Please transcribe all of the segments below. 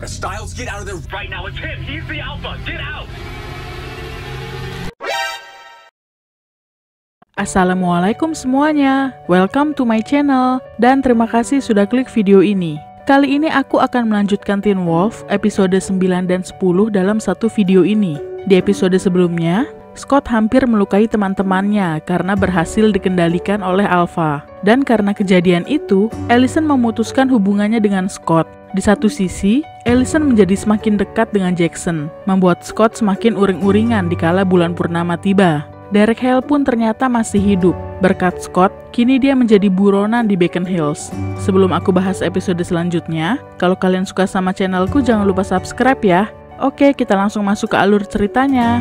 a Styles, get out of there right now. It's him. He's the alpha. Get out. Assalamualaikum semuanya. Welcome to my channel dan terima kasih sudah klik video ini. Kali ini aku akan melanjutkan Teen Wolf episode 9 dan 10 dalam satu video ini. Di episode sebelumnya, Scott hampir melukai teman-temannya karena berhasil dikendalikan oleh Alpha. Dan karena kejadian itu, Allison memutuskan hubungannya dengan Scott. Di satu sisi, Ellison menjadi semakin dekat dengan Jackson, membuat Scott semakin uring-uringan di kala bulan purnama tiba. Derek Hale pun ternyata masih hidup. Berkat Scott, kini dia menjadi buronan di Beacon Hills. Sebelum aku bahas episode selanjutnya, kalau kalian suka sama channelku jangan lupa subscribe ya. Oke, kita langsung masuk ke alur ceritanya.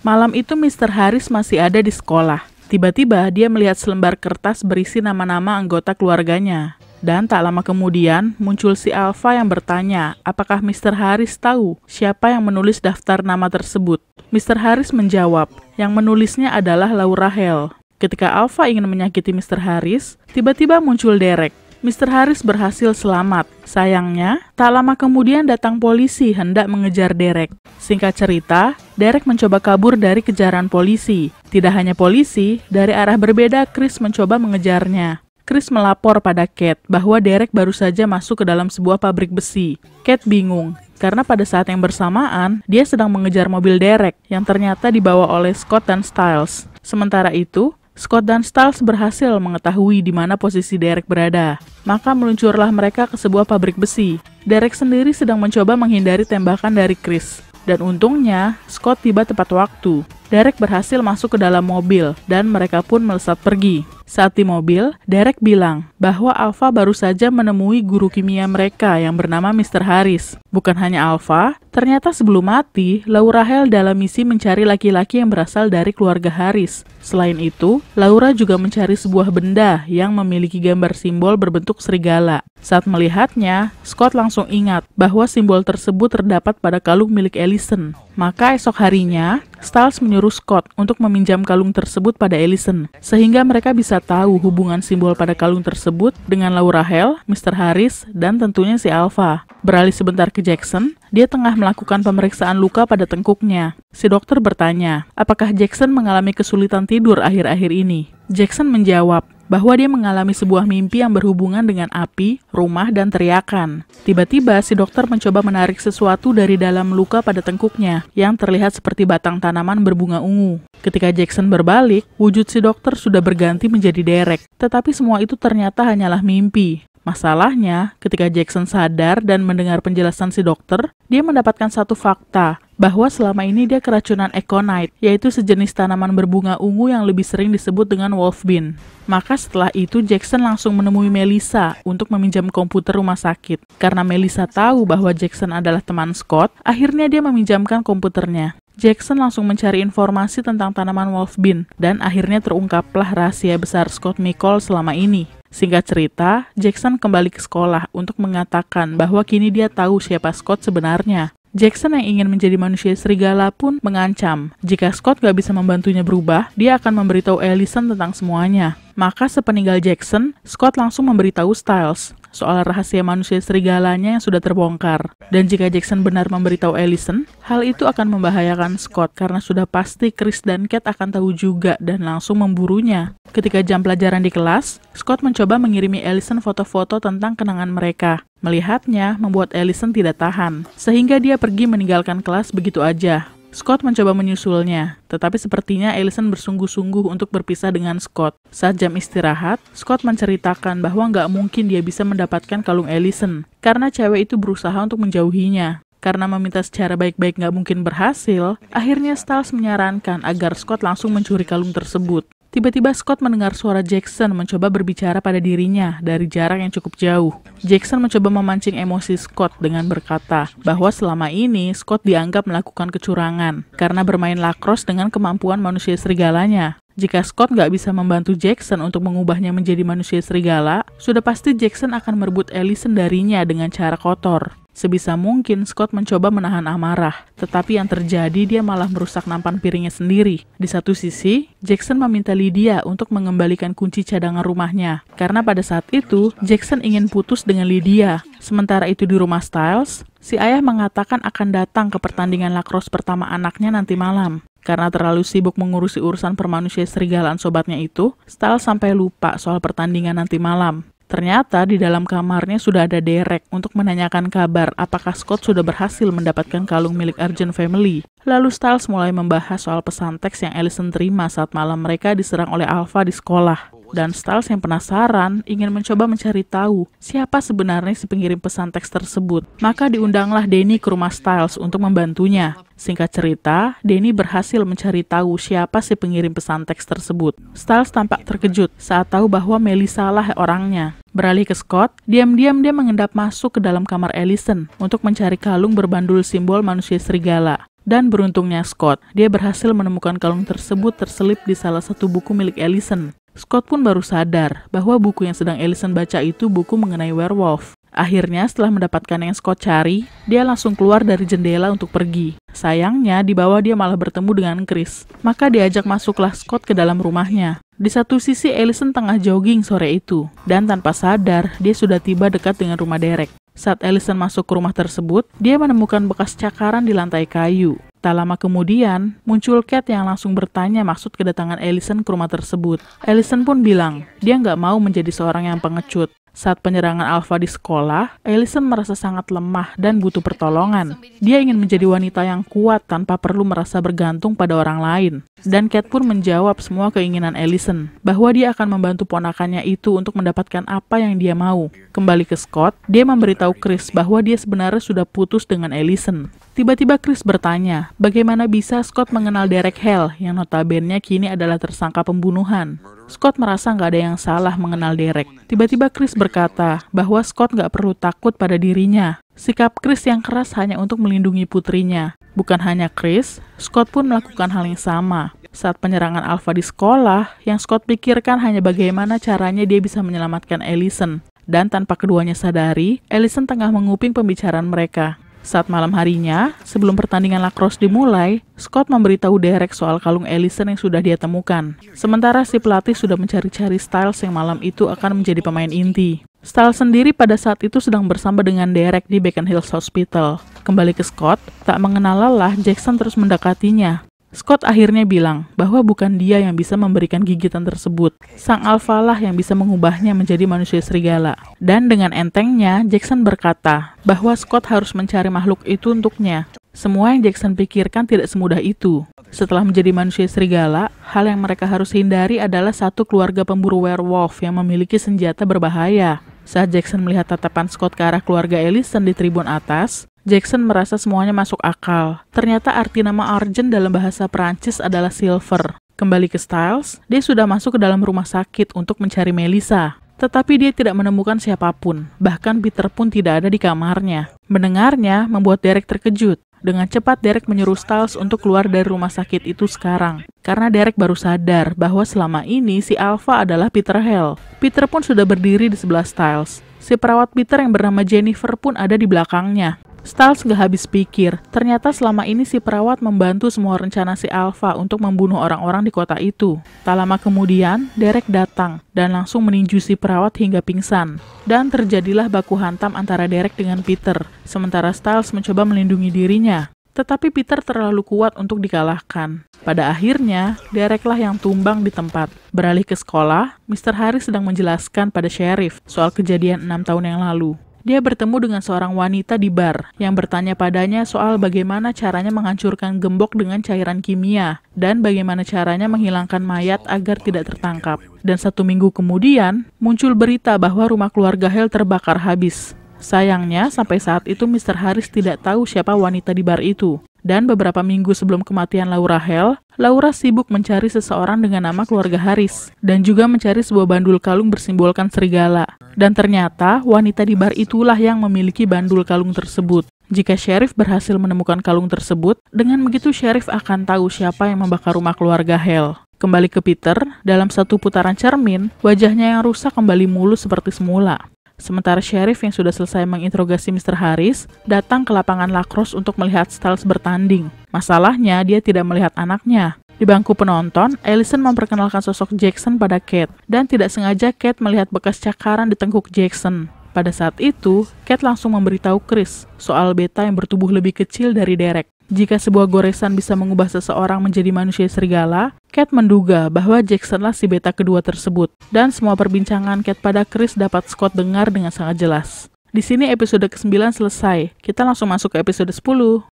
Malam itu Mr. Harris masih ada di sekolah. Tiba-tiba dia melihat selembar kertas berisi nama-nama anggota keluarganya. Dan tak lama kemudian muncul si Alpha yang bertanya, apakah Mr. Harris tahu siapa yang menulis daftar nama tersebut? Mr. Harris menjawab, yang menulisnya adalah Laura Hell. Ketika Alpha ingin menyakiti Mr. Harris, tiba-tiba muncul Derek. Mr. Harris berhasil selamat. Sayangnya, tak lama kemudian datang polisi hendak mengejar Derek. Singkat cerita, Derek mencoba kabur dari kejaran polisi. Tidak hanya polisi, dari arah berbeda Chris mencoba mengejarnya. Chris melapor pada Kate bahwa Derek baru saja masuk ke dalam sebuah pabrik besi. Kate bingung karena pada saat yang bersamaan dia sedang mengejar mobil Derek yang ternyata dibawa oleh Scott dan Styles. Sementara itu, Scott dan Stiles berhasil mengetahui di mana posisi Derek berada. Maka meluncurlah mereka ke sebuah pabrik besi. Derek sendiri sedang mencoba menghindari tembakan dari Chris. Dan untungnya, Scott tiba tepat waktu. Derek berhasil masuk ke dalam mobil dan mereka pun melesat pergi. Saat di mobil, Derek bilang bahwa Alpha baru saja menemui guru kimia mereka yang bernama Mr. Harris. Bukan hanya Alpha, ternyata sebelum mati, Laura Hell dalam misi mencari laki-laki yang berasal dari keluarga Harris. Selain itu, Laura juga mencari sebuah benda yang memiliki gambar simbol berbentuk serigala. Saat melihatnya, Scott langsung ingat bahwa simbol tersebut terdapat pada kalung milik Ellison. Maka esok harinya, Stiles menyuruh Scott untuk meminjam kalung tersebut pada Ellison, sehingga mereka bisa tahu hubungan simbol pada kalung tersebut dengan Laura Hell, Mr. Harris, dan tentunya si Alpha. Beralih sebentar ke Jackson, dia tengah melakukan pemeriksaan luka pada tengkuknya. Si dokter bertanya, apakah Jackson mengalami kesulitan tidur akhir-akhir ini? Jackson menjawab, bahwa dia mengalami sebuah mimpi yang berhubungan dengan api, rumah, dan teriakan. Tiba-tiba, si dokter mencoba menarik sesuatu dari dalam luka pada tengkuknya, yang terlihat seperti batang tanaman berbunga ungu. Ketika Jackson berbalik, wujud si dokter sudah berganti menjadi Derek. Tetapi semua itu ternyata hanyalah mimpi. Masalahnya, ketika Jackson sadar dan mendengar penjelasan si dokter, dia mendapatkan satu fakta bahwa selama ini dia keracunan Econite, yaitu sejenis tanaman berbunga ungu yang lebih sering disebut dengan wolf bean. Maka setelah itu Jackson langsung menemui Melissa untuk meminjam komputer rumah sakit. Karena Melissa tahu bahwa Jackson adalah teman Scott, akhirnya dia meminjamkan komputernya. Jackson langsung mencari informasi tentang tanaman wolf bean, dan akhirnya terungkaplah rahasia besar Scott Nicole selama ini. Singkat cerita, Jackson kembali ke sekolah untuk mengatakan bahwa kini dia tahu siapa Scott sebenarnya. Jackson yang ingin menjadi manusia serigala pun mengancam, jika Scott gak bisa membantunya berubah, dia akan memberitahu Allison tentang semuanya. Maka sepeninggal Jackson, Scott langsung memberitahu Styles soal rahasia manusia serigalanya yang sudah terbongkar. Dan jika Jackson benar memberitahu Ellison, hal itu akan membahayakan Scott karena sudah pasti Chris dan Kate akan tahu juga dan langsung memburunya. Ketika jam pelajaran di kelas, Scott mencoba mengirimi Ellison foto-foto tentang kenangan mereka. Melihatnya membuat Ellison tidak tahan, sehingga dia pergi meninggalkan kelas begitu aja, Scott mencoba menyusulnya, tetapi sepertinya Allison bersungguh-sungguh untuk berpisah dengan Scott. Saat jam istirahat, Scott menceritakan bahwa nggak mungkin dia bisa mendapatkan kalung Allison, karena cewek itu berusaha untuk menjauhinya. Karena meminta secara baik-baik nggak mungkin berhasil, akhirnya Stiles menyarankan agar Scott langsung mencuri kalung tersebut. Tiba-tiba Scott mendengar suara Jackson mencoba berbicara pada dirinya dari jarak yang cukup jauh. Jackson mencoba memancing emosi Scott dengan berkata bahwa selama ini Scott dianggap melakukan kecurangan karena bermain lacrosse dengan kemampuan manusia serigalanya. Jika Scott nggak bisa membantu Jackson untuk mengubahnya menjadi manusia serigala, sudah pasti Jackson akan merebut Ellison darinya dengan cara kotor. Sebisa mungkin Scott mencoba menahan amarah, tetapi yang terjadi dia malah merusak nampan piringnya sendiri. Di satu sisi, Jackson meminta Lydia untuk mengembalikan kunci cadangan rumahnya, karena pada saat itu Jackson ingin putus dengan Lydia. Sementara itu di rumah Styles, si ayah mengatakan akan datang ke pertandingan lacrosse pertama anaknya nanti malam. Karena terlalu sibuk mengurusi urusan permanusia serigalaan sobatnya itu, Styles sampai lupa soal pertandingan nanti malam. Ternyata di dalam kamarnya sudah ada Derek untuk menanyakan kabar apakah Scott sudah berhasil mendapatkan kalung milik Arjun Family. Lalu Styles mulai membahas soal pesan teks yang Allison terima saat malam mereka diserang oleh Alpha di sekolah dan Styles yang penasaran ingin mencoba mencari tahu siapa sebenarnya si pengirim pesan teks tersebut. Maka diundanglah Denny ke rumah Styles untuk membantunya. Singkat cerita, Denny berhasil mencari tahu siapa si pengirim pesan teks tersebut. Styles tampak terkejut saat tahu bahwa Melissa lah orangnya. Beralih ke Scott, diam-diam dia mengendap masuk ke dalam kamar Ellison untuk mencari kalung berbandul simbol manusia serigala. Dan beruntungnya Scott, dia berhasil menemukan kalung tersebut terselip di salah satu buku milik Ellison. Scott pun baru sadar bahwa buku yang sedang Ellison baca itu buku mengenai werewolf. Akhirnya setelah mendapatkan yang Scott cari, dia langsung keluar dari jendela untuk pergi. Sayangnya di bawah dia malah bertemu dengan Chris. Maka diajak masuklah Scott ke dalam rumahnya. Di satu sisi Ellison tengah jogging sore itu dan tanpa sadar dia sudah tiba dekat dengan rumah Derek. Saat Ellison masuk ke rumah tersebut, dia menemukan bekas cakaran di lantai kayu. Tak lama kemudian, muncul Cat yang langsung bertanya maksud kedatangan Ellison ke rumah tersebut. Ellison pun bilang, dia nggak mau menjadi seorang yang pengecut. Saat penyerangan Alfa di sekolah, Alison merasa sangat lemah dan butuh pertolongan. Dia ingin menjadi wanita yang kuat tanpa perlu merasa bergantung pada orang lain. Dan Catpur pun menjawab semua keinginan Alison, bahwa dia akan membantu ponakannya itu untuk mendapatkan apa yang dia mau. Kembali ke Scott, dia memberitahu Chris bahwa dia sebenarnya sudah putus dengan Alison. Tiba-tiba Chris bertanya, bagaimana bisa Scott mengenal Derek Hell yang notabene kini adalah tersangka pembunuhan. Scott merasa nggak ada yang salah mengenal Derek. Tiba-tiba Chris berkata bahwa Scott nggak perlu takut pada dirinya. Sikap Chris yang keras hanya untuk melindungi putrinya. Bukan hanya Chris, Scott pun melakukan hal yang sama. Saat penyerangan Alpha di sekolah, yang Scott pikirkan hanya bagaimana caranya dia bisa menyelamatkan Ellison. Dan tanpa keduanya sadari, Ellison tengah menguping pembicaraan mereka. Saat malam harinya, sebelum pertandingan lacrosse dimulai, Scott memberitahu Derek soal kalung Ellison yang sudah dia temukan. Sementara si pelatih sudah mencari-cari Styles yang malam itu akan menjadi pemain inti. Styles sendiri pada saat itu sedang bersama dengan Derek di Beacon Hills Hospital. Kembali ke Scott, tak mengenal lelah, Jackson terus mendekatinya. Scott akhirnya bilang bahwa bukan dia yang bisa memberikan gigitan tersebut. Sang Alfa lah yang bisa mengubahnya menjadi manusia serigala. Dan dengan entengnya, Jackson berkata bahwa Scott harus mencari makhluk itu untuknya. Semua yang Jackson pikirkan tidak semudah itu. Setelah menjadi manusia serigala, hal yang mereka harus hindari adalah satu keluarga pemburu werewolf yang memiliki senjata berbahaya. Saat Jackson melihat tatapan Scott ke arah keluarga Ellison di tribun atas, Jackson merasa semuanya masuk akal. Ternyata arti nama Arjen dalam bahasa Perancis adalah silver. Kembali ke Styles, dia sudah masuk ke dalam rumah sakit untuk mencari Melissa. Tetapi dia tidak menemukan siapapun, bahkan Peter pun tidak ada di kamarnya. Mendengarnya membuat Derek terkejut. Dengan cepat Derek menyuruh Styles untuk keluar dari rumah sakit itu sekarang. Karena Derek baru sadar bahwa selama ini si Alpha adalah Peter Hell. Peter pun sudah berdiri di sebelah Styles. Si perawat Peter yang bernama Jennifer pun ada di belakangnya. Stiles gak habis pikir, ternyata selama ini si perawat membantu semua rencana si Alpha untuk membunuh orang-orang di kota itu. Tak lama kemudian, Derek datang dan langsung meninju si perawat hingga pingsan. Dan terjadilah baku hantam antara Derek dengan Peter, sementara Stiles mencoba melindungi dirinya. Tetapi Peter terlalu kuat untuk dikalahkan. Pada akhirnya, Dereklah yang tumbang di tempat. Beralih ke sekolah, Mr. Harris sedang menjelaskan pada sheriff soal kejadian enam tahun yang lalu. Dia bertemu dengan seorang wanita di bar yang bertanya padanya soal bagaimana caranya menghancurkan gembok dengan cairan kimia dan bagaimana caranya menghilangkan mayat agar tidak tertangkap. Dan satu minggu kemudian, muncul berita bahwa rumah keluarga Hell terbakar habis. Sayangnya, sampai saat itu Mr. Harris tidak tahu siapa wanita di bar itu. Dan beberapa minggu sebelum kematian Laura Hell, Laura sibuk mencari seseorang dengan nama keluarga Haris dan juga mencari sebuah bandul kalung bersimbolkan serigala. Dan ternyata wanita di bar itulah yang memiliki bandul kalung tersebut. Jika Sheriff berhasil menemukan kalung tersebut, dengan begitu Sheriff akan tahu siapa yang membakar rumah keluarga Hell. Kembali ke Peter, dalam satu putaran cermin, wajahnya yang rusak kembali mulus seperti semula. Sementara Sheriff yang sudah selesai menginterogasi Mr. Harris datang ke lapangan lacrosse untuk melihat Styles bertanding. Masalahnya, dia tidak melihat anaknya. Di bangku penonton, Allison memperkenalkan sosok Jackson pada Kate, dan tidak sengaja Kate melihat bekas cakaran di tengkuk Jackson. Pada saat itu, Kate langsung memberitahu Chris soal beta yang bertubuh lebih kecil dari Derek. Jika sebuah goresan bisa mengubah seseorang menjadi manusia serigala, Cat menduga bahwa Jacksonlah si beta kedua tersebut, dan semua perbincangan Cat pada Chris dapat Scott dengar dengan sangat jelas. Di sini episode ke-9 selesai, kita langsung masuk ke episode 10.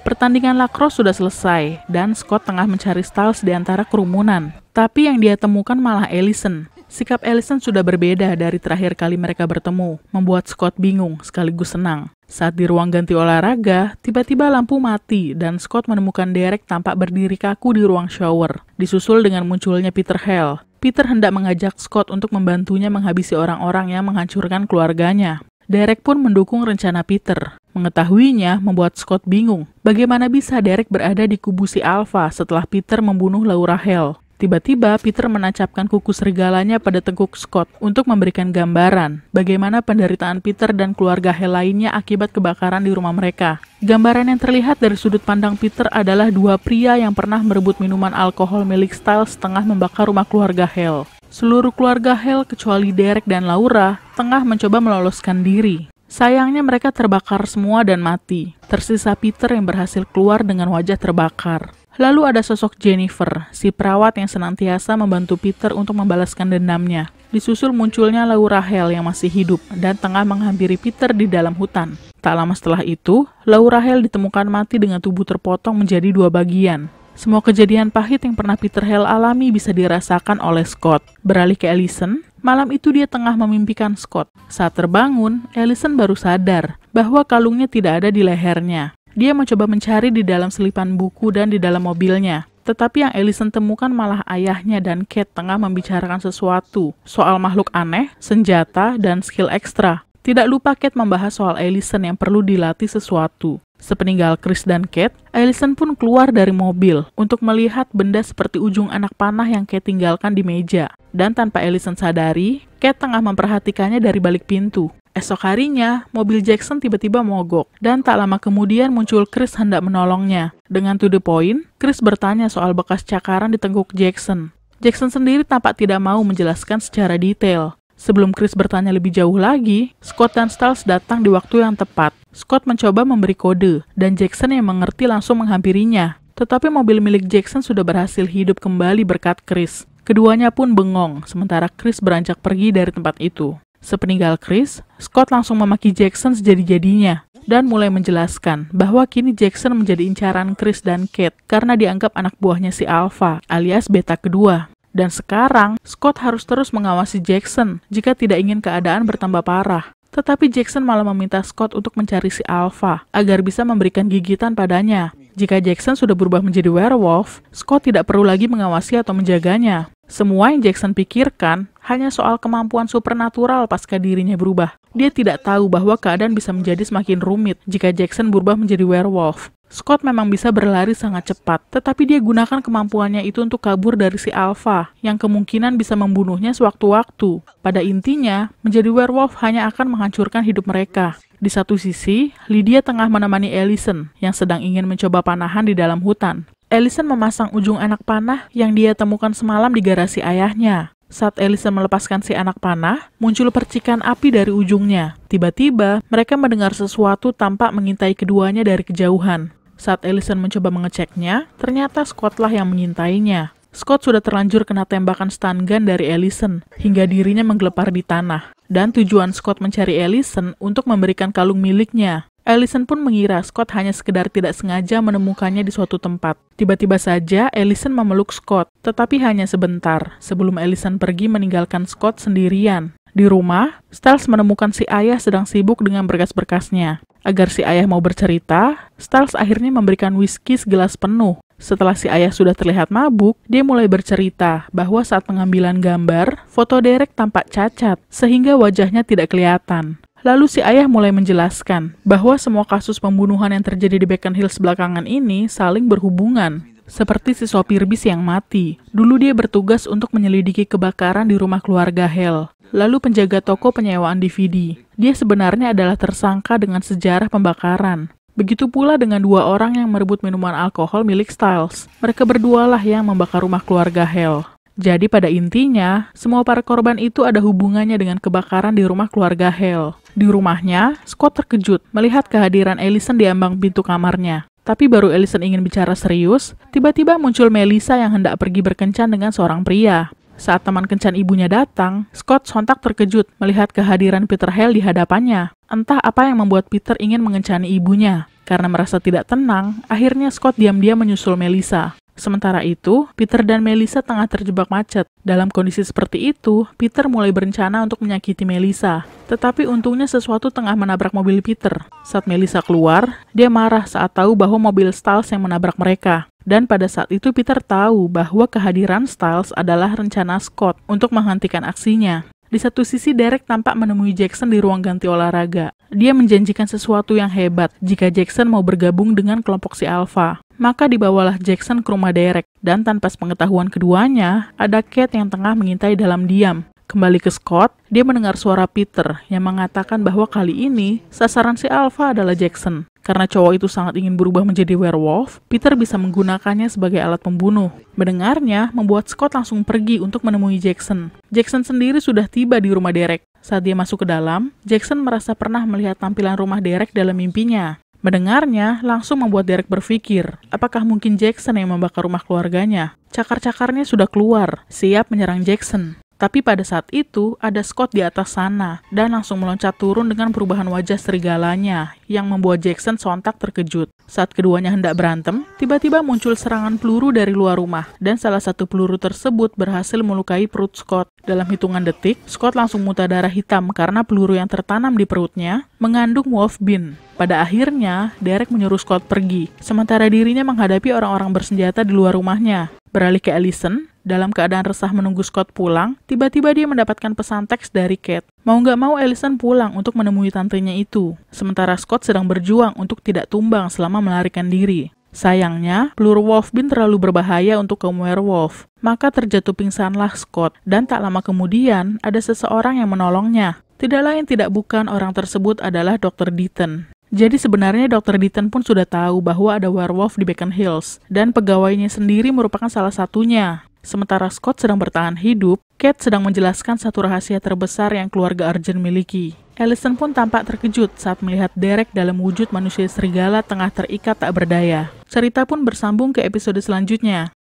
Pertandingan lacrosse sudah selesai, dan Scott tengah mencari Styles di antara kerumunan. Tapi yang dia temukan malah Ellison, Sikap Ellison sudah berbeda dari terakhir kali mereka bertemu, membuat Scott bingung sekaligus senang. Saat di ruang ganti olahraga, tiba-tiba lampu mati dan Scott menemukan Derek tampak berdiri kaku di ruang shower, disusul dengan munculnya Peter Hale. Peter hendak mengajak Scott untuk membantunya menghabisi orang-orang yang menghancurkan keluarganya. Derek pun mendukung rencana Peter. Mengetahuinya membuat Scott bingung. Bagaimana bisa Derek berada di kubu si Alpha setelah Peter membunuh Laura Hale? Tiba-tiba Peter menancapkan kuku serigalanya pada tengkuk Scott untuk memberikan gambaran bagaimana penderitaan Peter dan keluarga Hell lainnya akibat kebakaran di rumah mereka. Gambaran yang terlihat dari sudut pandang Peter adalah dua pria yang pernah merebut minuman alkohol milik Stiles tengah membakar rumah keluarga Hell. Seluruh keluarga Hell kecuali Derek dan Laura tengah mencoba meloloskan diri. Sayangnya mereka terbakar semua dan mati. Tersisa Peter yang berhasil keluar dengan wajah terbakar. Lalu ada sosok Jennifer, si perawat yang senantiasa membantu Peter untuk membalaskan dendamnya. Disusul munculnya Laura Hale yang masih hidup dan tengah menghampiri Peter di dalam hutan. Tak lama setelah itu, Laura Hale ditemukan mati dengan tubuh terpotong menjadi dua bagian. Semua kejadian pahit yang pernah Peter Hale alami bisa dirasakan oleh Scott. Beralih ke Allison, malam itu dia tengah memimpikan Scott. Saat terbangun, Allison baru sadar bahwa kalungnya tidak ada di lehernya. Dia mencoba mencari di dalam selipan buku dan di dalam mobilnya. Tetapi yang Ellison temukan malah ayahnya dan Kate tengah membicarakan sesuatu soal makhluk aneh, senjata, dan skill ekstra. Tidak lupa Kate membahas soal Ellison yang perlu dilatih sesuatu. Sepeninggal Chris dan Kate, Ellison pun keluar dari mobil untuk melihat benda seperti ujung anak panah yang Kate tinggalkan di meja. Dan tanpa Ellison sadari, Kate tengah memperhatikannya dari balik pintu. Esok harinya, mobil Jackson tiba-tiba mogok, dan tak lama kemudian muncul Chris hendak menolongnya. Dengan to the point, Chris bertanya soal bekas cakaran di tengkuk Jackson. Jackson sendiri tampak tidak mau menjelaskan secara detail. Sebelum Chris bertanya lebih jauh lagi, Scott dan Stiles datang di waktu yang tepat. Scott mencoba memberi kode, dan Jackson yang mengerti langsung menghampirinya. Tetapi mobil milik Jackson sudah berhasil hidup kembali berkat Chris. Keduanya pun bengong, sementara Chris beranjak pergi dari tempat itu. Sepeninggal Chris, Scott langsung memaki Jackson sejadi-jadinya dan mulai menjelaskan bahwa kini Jackson menjadi incaran Chris dan Kate karena dianggap anak buahnya si Alpha alias beta kedua. Dan sekarang, Scott harus terus mengawasi Jackson jika tidak ingin keadaan bertambah parah. Tetapi Jackson malah meminta Scott untuk mencari si Alpha agar bisa memberikan gigitan padanya. Jika Jackson sudah berubah menjadi werewolf, Scott tidak perlu lagi mengawasi atau menjaganya. Semua yang Jackson pikirkan hanya soal kemampuan supernatural pasca dirinya berubah. Dia tidak tahu bahwa keadaan bisa menjadi semakin rumit jika Jackson berubah menjadi werewolf. Scott memang bisa berlari sangat cepat, tetapi dia gunakan kemampuannya itu untuk kabur dari si Alpha, yang kemungkinan bisa membunuhnya sewaktu-waktu. Pada intinya, menjadi werewolf hanya akan menghancurkan hidup mereka. Di satu sisi, Lydia tengah menemani Ellison yang sedang ingin mencoba panahan di dalam hutan. Ellison memasang ujung anak panah yang dia temukan semalam di garasi ayahnya. Saat Ellison melepaskan si anak panah, muncul percikan api dari ujungnya. Tiba-tiba, mereka mendengar sesuatu tampak mengintai keduanya dari kejauhan. Saat Ellison mencoba mengeceknya, ternyata Scottlah yang mengintainya. Scott sudah terlanjur kena tembakan stun gun dari Ellison hingga dirinya menggelepar di tanah. Dan tujuan Scott mencari Ellison untuk memberikan kalung miliknya. Ellison pun mengira Scott hanya sekedar tidak sengaja menemukannya di suatu tempat. Tiba-tiba saja Ellison memeluk Scott, tetapi hanya sebentar sebelum Ellison pergi meninggalkan Scott sendirian. Di rumah, Stiles menemukan si ayah sedang sibuk dengan berkas-berkasnya. Agar si ayah mau bercerita, Stiles akhirnya memberikan whisky segelas penuh setelah si ayah sudah terlihat mabuk, dia mulai bercerita bahwa saat pengambilan gambar, foto Derek tampak cacat sehingga wajahnya tidak kelihatan. Lalu si ayah mulai menjelaskan bahwa semua kasus pembunuhan yang terjadi di Beacon Hills belakangan ini saling berhubungan. Seperti si sopir bis yang mati. Dulu dia bertugas untuk menyelidiki kebakaran di rumah keluarga Hell. Lalu penjaga toko penyewaan DVD. Dia sebenarnya adalah tersangka dengan sejarah pembakaran. Begitu pula dengan dua orang yang merebut minuman alkohol milik Styles. Mereka berdualah yang membakar rumah keluarga Hale. Jadi pada intinya, semua para korban itu ada hubungannya dengan kebakaran di rumah keluarga Hale. Di rumahnya, Scott terkejut melihat kehadiran Ellison di ambang pintu kamarnya. Tapi baru Ellison ingin bicara serius, tiba-tiba muncul Melissa yang hendak pergi berkencan dengan seorang pria. Saat teman kencan ibunya datang, Scott sontak terkejut melihat kehadiran Peter Hale di hadapannya. Entah apa yang membuat Peter ingin mengencani ibunya. Karena merasa tidak tenang, akhirnya Scott diam-diam menyusul Melissa. Sementara itu, Peter dan Melissa tengah terjebak macet. Dalam kondisi seperti itu, Peter mulai berencana untuk menyakiti Melissa. Tetapi untungnya sesuatu tengah menabrak mobil Peter. Saat Melissa keluar, dia marah saat tahu bahwa mobil Stiles yang menabrak mereka. Dan pada saat itu Peter tahu bahwa kehadiran Stiles adalah rencana Scott untuk menghentikan aksinya. Di satu sisi, Derek tampak menemui Jackson di ruang ganti olahraga. Dia menjanjikan sesuatu yang hebat jika Jackson mau bergabung dengan kelompok si Alpha. Maka dibawalah Jackson ke rumah Derek, dan tanpa sepengetahuan keduanya, ada Kate yang tengah mengintai dalam diam. Kembali ke Scott, dia mendengar suara Peter yang mengatakan bahwa kali ini sasaran si Alpha adalah Jackson. Karena cowok itu sangat ingin berubah menjadi werewolf, Peter bisa menggunakannya sebagai alat pembunuh. Mendengarnya, membuat Scott langsung pergi untuk menemui Jackson. Jackson sendiri sudah tiba di rumah Derek. Saat dia masuk ke dalam, Jackson merasa pernah melihat tampilan rumah Derek dalam mimpinya. Mendengarnya langsung membuat Derek berpikir, apakah mungkin Jackson yang membakar rumah keluarganya? Cakar-cakarnya sudah keluar, siap menyerang Jackson. Tapi pada saat itu, ada Scott di atas sana dan langsung meloncat turun dengan perubahan wajah serigalanya yang membuat Jackson sontak terkejut. Saat keduanya hendak berantem, tiba-tiba muncul serangan peluru dari luar rumah dan salah satu peluru tersebut berhasil melukai perut Scott. Dalam hitungan detik, Scott langsung muta darah hitam karena peluru yang tertanam di perutnya mengandung wolfbin. Pada akhirnya, Derek menyuruh Scott pergi, sementara dirinya menghadapi orang-orang bersenjata di luar rumahnya. Beralih ke Allison, dalam keadaan resah menunggu Scott pulang, tiba-tiba dia mendapatkan pesan teks dari Kate. Mau nggak mau Allison pulang untuk menemui tantenya itu, sementara Scott sedang berjuang untuk tidak tumbang selama melarikan diri. Sayangnya, Wolf Wolfbin terlalu berbahaya untuk kaum werewolf, maka terjatuh pingsanlah Scott, dan tak lama kemudian ada seseorang yang menolongnya. Tidak lain tidak bukan orang tersebut adalah Dr. Deaton. Jadi sebenarnya Dr. Ditten pun sudah tahu bahwa ada werewolf di Beacon Hills, dan pegawainya sendiri merupakan salah satunya. Sementara Scott sedang bertahan hidup, Kate sedang menjelaskan satu rahasia terbesar yang keluarga Arjen miliki. Allison pun tampak terkejut saat melihat Derek dalam wujud manusia serigala tengah terikat tak berdaya. Cerita pun bersambung ke episode selanjutnya.